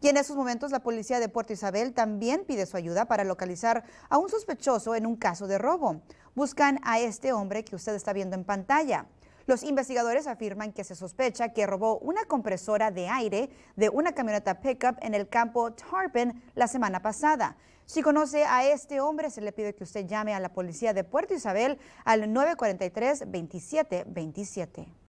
Y en esos momentos la policía de Puerto Isabel también pide su ayuda para localizar a un sospechoso en un caso de robo. Buscan a este hombre que usted está viendo en pantalla. Los investigadores afirman que se sospecha que robó una compresora de aire de una camioneta pickup en el campo Tarpon la semana pasada. Si conoce a este hombre, se le pide que usted llame a la policía de Puerto Isabel al 943-2727.